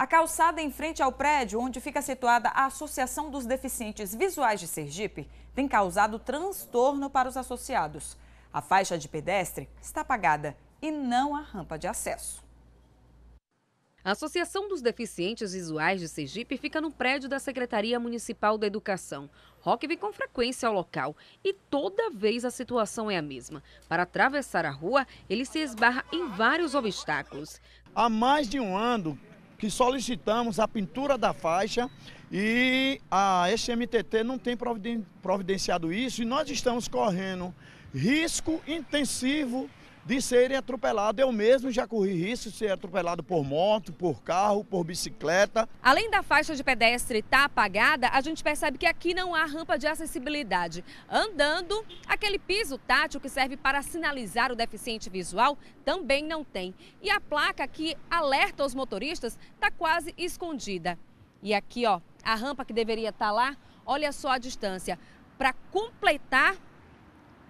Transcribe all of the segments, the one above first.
A calçada em frente ao prédio onde fica situada a Associação dos Deficientes Visuais de Sergipe tem causado transtorno para os associados. A faixa de pedestre está apagada e não a rampa de acesso. A Associação dos Deficientes Visuais de Sergipe fica no prédio da Secretaria Municipal da Educação. Rock vem com frequência ao local e toda vez a situação é a mesma. Para atravessar a rua, ele se esbarra em vários obstáculos. Há mais de um ano que solicitamos a pintura da faixa e a SMTT não tem providenciado isso e nós estamos correndo risco intensivo de serem atropelados. Eu mesmo já corri risco de ser atropelado por moto, por carro, por bicicleta. Além da faixa de pedestre estar tá apagada, a gente percebe que aqui não há rampa de acessibilidade. Andando, aquele piso tátil que serve para sinalizar o deficiente visual também não tem. E a placa que alerta os motoristas está quase escondida. E aqui, ó, a rampa que deveria estar tá lá, olha só a distância. Para completar,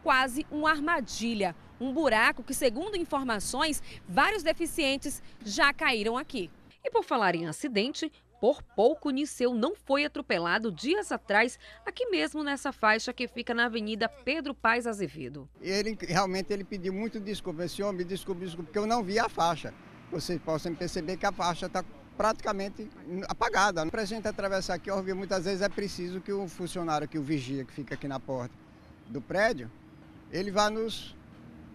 quase uma armadilha um buraco que, segundo informações, vários deficientes já caíram aqui. E por falar em acidente, por pouco Niceu não foi atropelado dias atrás, aqui mesmo nessa faixa que fica na Avenida Pedro Paz Azevedo. Ele realmente ele pediu muito desculpa, esse homem desculpa, desculpa, porque eu não vi a faixa. Vocês possam perceber que a faixa está praticamente apagada. Para a gente atravessar aqui, eu muitas vezes é preciso que o funcionário, que o vigia que fica aqui na porta do prédio, ele vá nos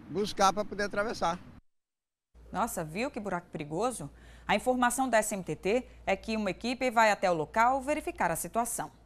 buscar para poder atravessar. Nossa, viu que buraco perigoso? A informação da SMTT é que uma equipe vai até o local verificar a situação.